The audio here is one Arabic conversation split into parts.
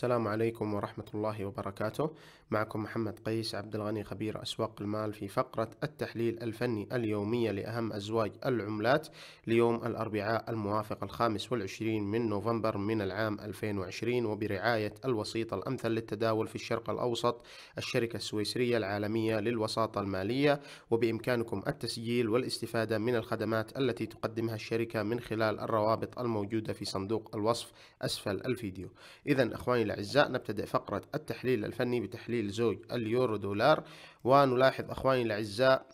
السلام عليكم ورحمة الله وبركاته معكم محمد قيس عبد الغني خبير أسواق المال في فقرة التحليل الفني اليومية لأهم أزواج العملات ليوم الأربعاء الموافق الخامس والعشرين من نوفمبر من العام 2020 وبرعاية الوسيط الأمثل للتداول في الشرق الأوسط الشركة السويسرية العالمية للوساطة المالية وبإمكانكم التسجيل والاستفادة من الخدمات التي تقدمها الشركة من خلال الروابط الموجودة في صندوق الوصف أسفل الفيديو إذا إخواني الأعزاء نبتدئ فقرة التحليل الفني بتحليل زوج اليورو دولار ونلاحظ أخواني الأعزاء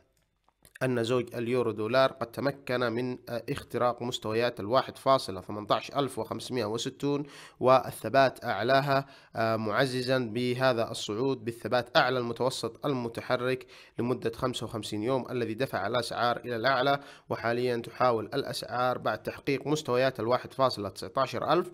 أن زوج اليورو دولار قد تمكن من آه، اختراق مستويات الواحد فاصلة ألف وخمسمائة وستون والثبات أعلاها آه، معززا بهذا الصعود بالثبات أعلى المتوسط المتحرك لمدة 55 يوم الذي دفع الأسعار إلى الأعلى وحاليا تحاول الأسعار بعد تحقيق مستويات الواحد فاصلة ألف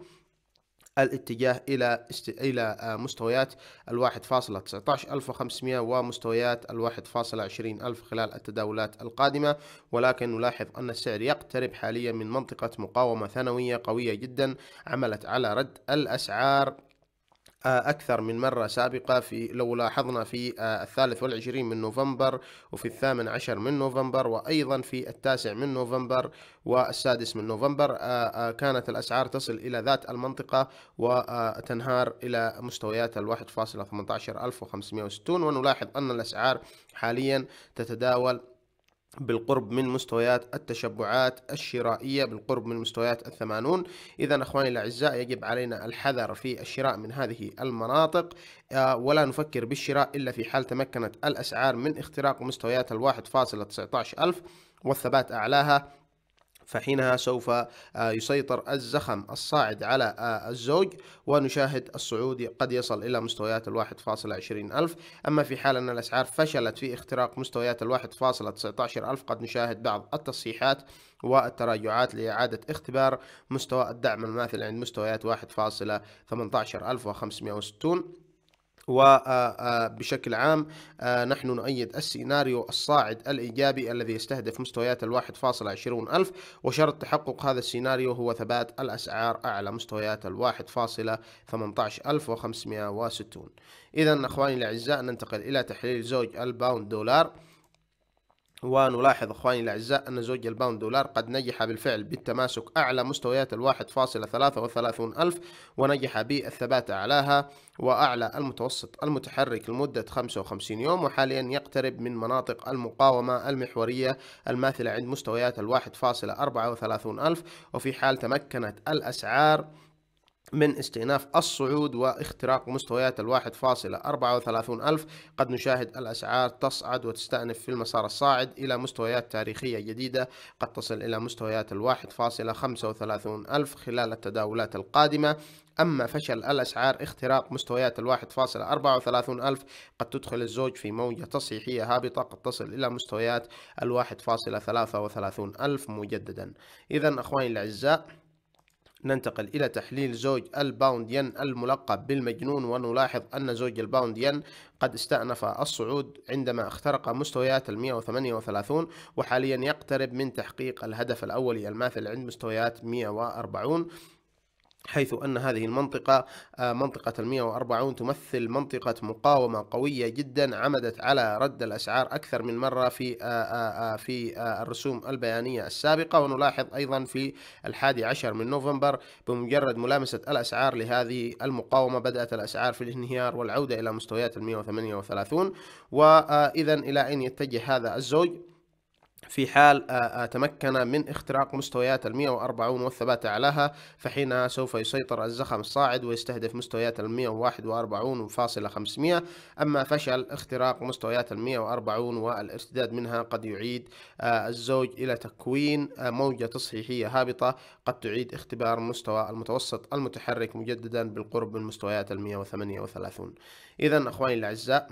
الاتجاه إلى است... إلى آه، مستويات ال 1.19500 ومستويات ال 1.20000 خلال التداولات القادمة ولكن نلاحظ أن السعر يقترب حاليا من منطقة مقاومة ثانوية قوية جدا عملت على رد الأسعار أكثر من مرة سابقة في لو لاحظنا في آه، الثالث والعشرين من نوفمبر وفي الثامن عشر من نوفمبر وأيضا في التاسع من نوفمبر والسادس من نوفمبر آه، آه، كانت الأسعار تصل إلى ذات المنطقة وتنهار إلى مستويات ال 1.18560 ونلاحظ أن الأسعار حاليا تتداول بالقرب من مستويات التشبعات الشرائية بالقرب من مستويات الثمانون إذا أخواني الأعزاء يجب علينا الحذر في الشراء من هذه المناطق آه، ولا نفكر بالشراء إلا في حال تمكنت الأسعار من اختراق مستويات الواحد فاصلة ألف والثبات أعلاها فحينها سوف آه، يسيطر الزخم الصاعد على آه، الزوج ونشاهد السعودي قد يصل إلى مستويات الواحد فاصل عشرين ألف أما في حال أن الأسعار فشلت في اختراق مستويات الواحد فاصل عشر ألف قد نشاهد بعض التصحيحات والتراجعات لإعادة اختبار مستوى الدعم الماثل عند مستويات واحد فاصل ثمانية عشر ألف وخمسمائة وستون وبشكل آه، آه، عام آه، نحن نؤيد السيناريو الصاعد الإيجابي الذي يستهدف مستويات الواحد فاصل عشرون ألف وشرط تحقق هذا السيناريو هو ثبات الأسعار أعلى مستويات الواحد فاصلة ثمنتعش ألف وخمسمائة وستون إذا أخواني الأعزاء ننتقل إلى تحليل زوج الباوند دولار ونلاحظ اخواني الاعزاء ان زوج الباوند دولار قد نجح بالفعل بالتماسك اعلى مستويات ال 1.33 الف ونجح بالثبات اعلاها واعلى المتوسط المتحرك لمده 55 يوم وحاليا يقترب من مناطق المقاومه المحوريه الماثله عند مستويات ال 1.34 الف وفي حال تمكنت الاسعار من استئناف الصعود واختراق مستويات الواحد فاصلة أربعة وثلاثون ألف قد نشاهد الأسعار تصعد وتستأنف في المسار الصاعد إلى مستويات تاريخية جديدة قد تصل إلى مستويات الواحد فاصلة خمسة وثلاثون ألف خلال التداولات القادمة أما فشل الأسعار اختراق مستويات الواحد فاصلة أربعة وثلاثون ألف قد تدخل الزوج في موجة تصحيحية هابطة قد تصل إلى مستويات الواحد فاصلة ثلاثة وثلاثون ألف مجددا إذا أخواني الأعزاء ننتقل إلى تحليل زوج الباوند ين الملقب بالمجنون ونلاحظ أن زوج الباوند ين قد استأنف الصعود عندما اخترق مستويات ال 138 وحاليا يقترب من تحقيق الهدف الأولي الماثل عند مستويات 140 حيث أن هذه المنطقة آه، منطقة المئة 140 تمثل منطقة مقاومة قوية جدا عمدت على رد الأسعار أكثر من مرة في آه، آه، في الرسوم البيانية السابقة ونلاحظ أيضا في الحادي عشر من نوفمبر بمجرد ملامسة الأسعار لهذه المقاومة بدأت الأسعار في الانهيار والعودة إلى مستويات وثمانية 138 وإذا إلى أين يتجه هذا الزوج في حال آه، آه، تمكن من اختراق مستويات ال 140 والثبات عليها فحينها سوف يسيطر الزخم الصاعد ويستهدف مستويات ال 141.500 أما فشل اختراق مستويات ال 140 والارتداد منها قد يعيد آه، الزوج إلى تكوين موجة تصحيحية هابطة قد تعيد اختبار مستوى المتوسط المتحرك مجددا بالقرب من مستويات ال 138 إذا أخواني الأعزاء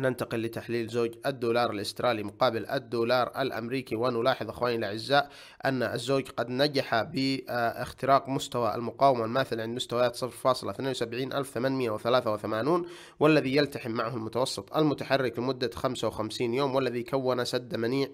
ننتقل لتحليل زوج الدولار الاسترالي مقابل الدولار الامريكي ونلاحظ اخواني الاعزاء ان الزوج قد نجح باختراق مستوى المقاومه الماثل عند مستويات 0.72883 والذي يلتحم معه المتوسط المتحرك لمده 55 يوم والذي كون سد منيع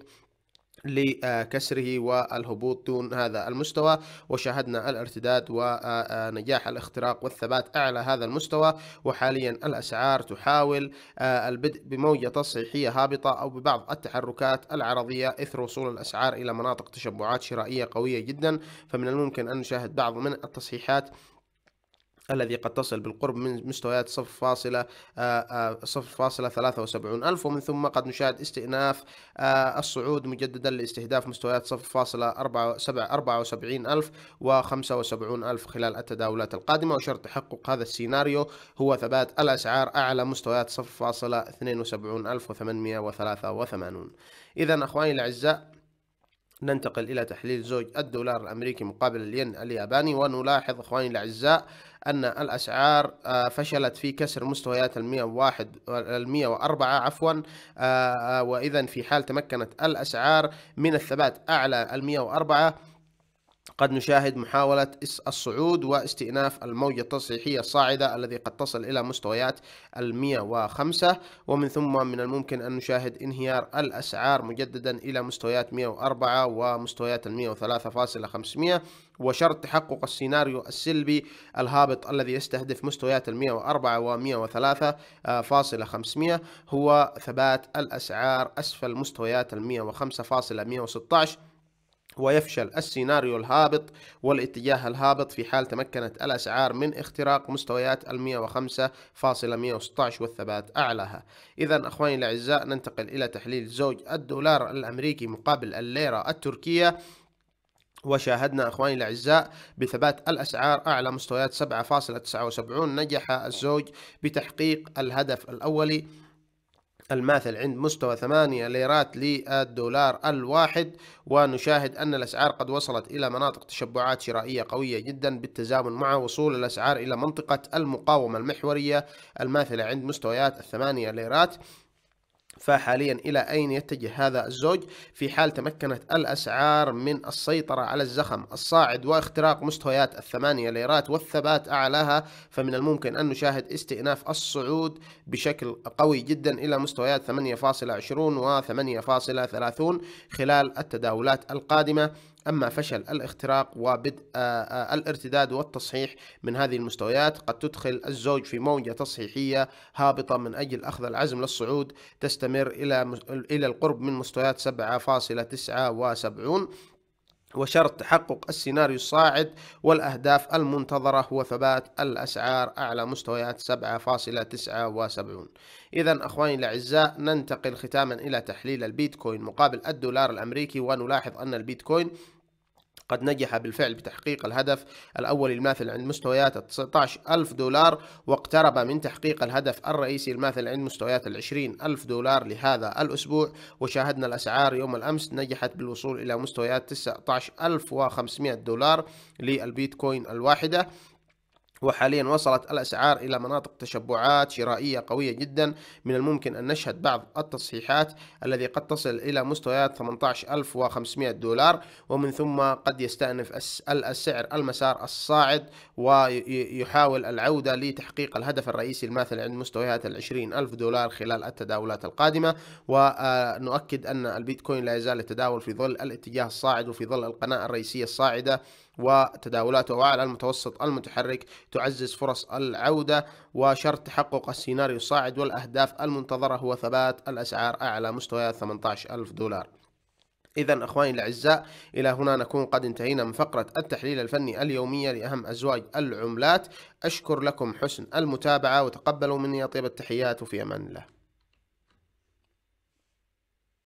لكسره والهبوط دون هذا المستوى وشاهدنا الارتداد ونجاح الاختراق والثبات أعلى هذا المستوى وحاليا الأسعار تحاول آه، البدء بموجة تصحيحية هابطة أو ببعض التحركات العرضية إثر وصول الأسعار إلى مناطق تشبعات شرائية قوية جدا فمن الممكن أن نشاهد بعض من التصحيحات الذي قد تصل بالقرب من مستويات فاصلة آه، آه، وسبعون ألف ومن ثم قد نشاهد استئناف آه، الصعود مجددا لاستهداف مستويات فاصلة أربعة وسبعين ألف و75 ألف خلال التداولات القادمة وشرط تحقق هذا السيناريو هو ثبات الأسعار أعلى مستويات فاصلة ألف وثمانون إذا أخواني الأعزاء ننتقل إلى تحليل زوج الدولار الأمريكي مقابل الين الياباني ونلاحظ أخواني الأعزاء أن الأسعار آه، فشلت في كسر مستويات المية واحد المية وأربعة عفوا آه، آه، وإذا في حال تمكنت الأسعار من الثبات أعلى المية وأربعة قد نشاهد محاولة الصعود واستئناف الموجة التصحيحية الصاعدة الذي قد تصل إلى مستويات المية 105 ومن ثم من الممكن أن نشاهد انهيار الأسعار مجددا إلى مستويات 104 ومستويات ال 103.500 وشرط تحقق السيناريو السلبي الهابط الذي يستهدف مستويات ال 104 و 103.500 هو ثبات الأسعار أسفل مستويات ال 105.116 ويفشل السيناريو الهابط والاتجاه الهابط في حال تمكنت الأسعار من اختراق مستويات ال 105.116 والثبات أعلاها إذا أخواني الأعزاء ننتقل إلى تحليل زوج الدولار الأمريكي مقابل الليرة التركية وشاهدنا اخواني الاعزاء بثبات الاسعار اعلى مستويات 7.79 نجح الزوج بتحقيق الهدف الاولي الماثل عند مستوى 8 ليرات للدولار الواحد ونشاهد أن الأسعار قد وصلت إلى مناطق تشبعات شرائية قوية جدا بالتزامن مع وصول الأسعار إلى منطقة المقاومة المحورية الماثلة عند مستويات الثمانية ليرات فحاليا إلى أين يتجه هذا الزوج في حال تمكنت الأسعار من السيطرة على الزخم الصاعد واختراق مستويات الثمانية ليرات والثبات أعلاها فمن الممكن أن نشاهد استئناف الصعود بشكل قوي جدا إلى مستويات 8.20 و 8.30 خلال التداولات القادمة أما فشل الاختراق وبدء آه، آه، الارتداد والتصحيح من هذه المستويات قد تدخل الزوج في موجة تصحيحية هابطة من أجل أخذ العزم للصعود تستمر إلى إلى القرب من مستويات 7.79 وشرط تحقق السيناريو الصاعد والأهداف المنتظرة هو ثبات الأسعار أعلى مستويات 7.79 إذا أخواني الأعزاء ننتقل ختاما إلى تحليل البيتكوين مقابل الدولار الأمريكي ونلاحظ أن البيتكوين قد نجح بالفعل بتحقيق الهدف الأول الماثل عند مستويات 19 ألف دولار واقترب من تحقيق الهدف الرئيسي الماثل عند مستويات 20 ألف دولار لهذا الأسبوع وشاهدنا الأسعار يوم الأمس نجحت بالوصول إلى مستويات 19500 دولار للبيتكوين الواحدة وحاليا وصلت الأسعار إلى مناطق تشبعات شرائية قوية جدا من الممكن أن نشهد بعض التصحيحات الذي قد تصل إلى مستويات 18500 دولار ومن ثم قد يستأنف السعر المسار الصاعد ويحاول العودة لتحقيق الهدف الرئيسي الماثل عند مستويات ال 20000 دولار خلال التداولات القادمة ونؤكد أن البيتكوين لا يزال يتداول في ظل الاتجاه الصاعد وفي ظل القناة الرئيسية الصاعدة وتداولاته وعلى المتوسط المتحرك تعزز فرص العودة وشرط تحقق السيناريو الصاعد والأهداف المنتظرة هو ثبات الأسعار أعلى مستويات 18000 دولار إذا أخواني الأعزاء إلى هنا نكون قد انتهينا من فقرة التحليل الفني اليومية لأهم أزواج العملات أشكر لكم حسن المتابعة وتقبلوا مني طيب التحيات وفي أمان الله